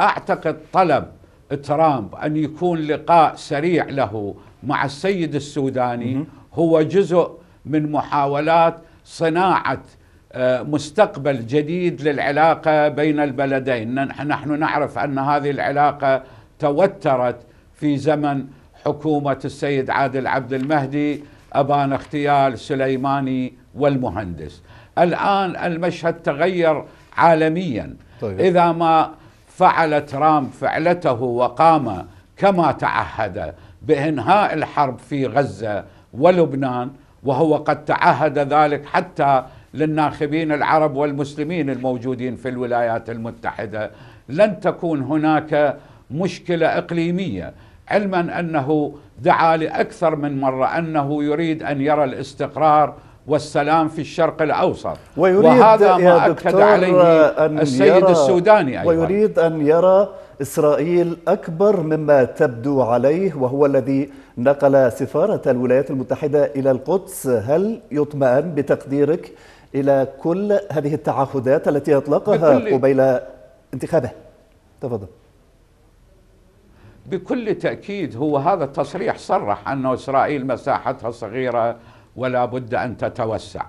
أعتقد طلب ترامب أن يكون لقاء سريع له مع السيد السوداني هو جزء من محاولات صناعة آه، مستقبل جديد للعلاقة بين البلدين نحن نعرف أن هذه العلاقة توترت في زمن حكومة السيد عادل عبد المهدي أبان اغتيال سليماني والمهندس الآن المشهد تغير عالميا طيب. إذا ما فعل ترامب فعلته وقام كما تعهد بانهاء الحرب في غزه ولبنان وهو قد تعهد ذلك حتى للناخبين العرب والمسلمين الموجودين في الولايات المتحده لن تكون هناك مشكله اقليميه علما انه دعا لاكثر من مره انه يريد ان يرى الاستقرار والسلام في الشرق الأوسط وهذا ما أكد عليه أن السيد السوداني أيضا ويريد أن يرى إسرائيل أكبر مما تبدو عليه وهو الذي نقل سفارة الولايات المتحدة إلى القدس هل يطمئن بتقديرك إلى كل هذه التعهدات التي أطلقها قبيل انتخابه تفضل بكل تأكيد هو هذا التصريح صرح أن إسرائيل مساحتها صغيرة ولا بد أن تتوسع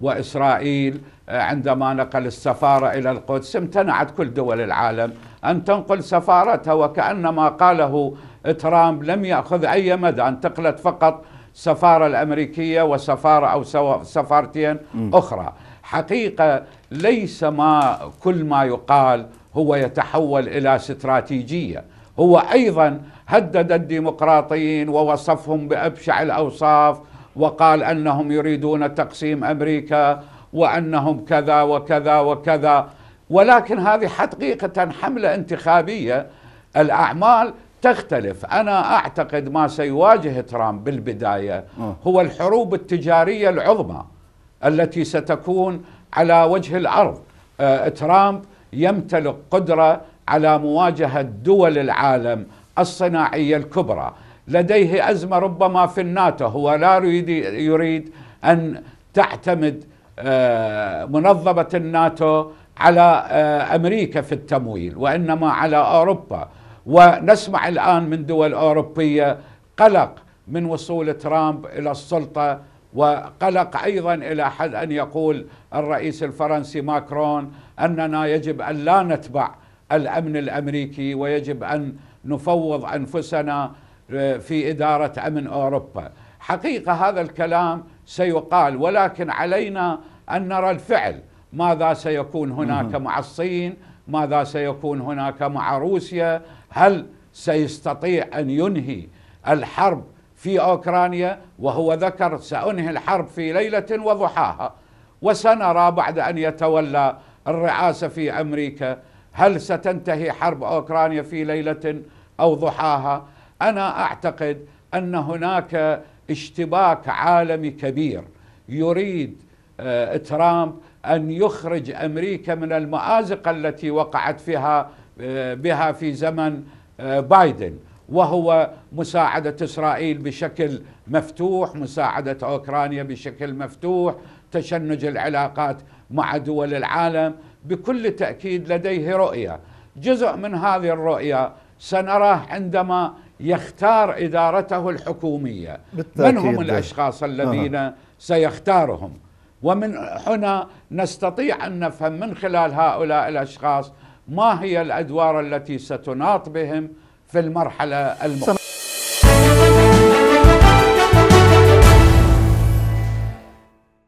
وإسرائيل آه، عندما نقل السفارة إلى القدس امتنعت كل دول العالم أن تنقل سفارتها وكانما قاله ترامب لم يأخذ أي مدى انتقلت فقط سفارة الأمريكية وسفارة أو سفارتين أخرى حقيقة ليس ما كل ما يقال هو يتحول إلى استراتيجية هو أيضا هدد الديمقراطيين ووصفهم بأبشع الأوصاف وقال انهم يريدون تقسيم امريكا وانهم كذا وكذا وكذا ولكن هذه حقيقه حمله انتخابيه الاعمال تختلف انا اعتقد ما سيواجه ترامب بالبدايه آه. هو الحروب التجاريه العظمى التي ستكون على وجه الارض آه، ترامب يمتلك قدره على مواجهه دول العالم الصناعيه الكبرى لديه أزمة ربما في الناتو هو لا يريد, يريد أن تعتمد آه، منظمة الناتو على آه، أمريكا في التمويل وإنما على أوروبا ونسمع الآن من دول أوروبية قلق من وصول ترامب إلى السلطة وقلق أيضا إلى حد أن يقول الرئيس الفرنسي ماكرون أننا يجب أن لا نتبع الأمن الأمريكي ويجب أن نفوض أنفسنا في إدارة أمن أوروبا حقيقة هذا الكلام سيقال ولكن علينا أن نرى الفعل ماذا سيكون هناك مع الصين ماذا سيكون هناك مع روسيا هل سيستطيع أن ينهي الحرب في أوكرانيا وهو ذكر سأنهي الحرب في ليلة وضحاها وسنرى بعد أن يتولى الرئاسة في أمريكا هل ستنتهي حرب أوكرانيا في ليلة أو ضحاها انا اعتقد ان هناك اشتباك عالمي كبير يريد آه، ترامب ان يخرج امريكا من المازق التي وقعت فيها آه، بها في زمن آه، بايدن وهو مساعدة إسرائيل بشكل مفتوح مساعدة أوكرانيا بشكل مفتوح تشنج العلاقات مع دول العالم بكل تأكيد لديه رؤية جزء من هذه الرؤية سنراه عندما يختار إدارته الحكومية من هم الأشخاص الذين أه. سيختارهم ومن هنا نستطيع أن نفهم من خلال هؤلاء الأشخاص ما هي الأدوار التي ستناط بهم في المرحلة المقبلة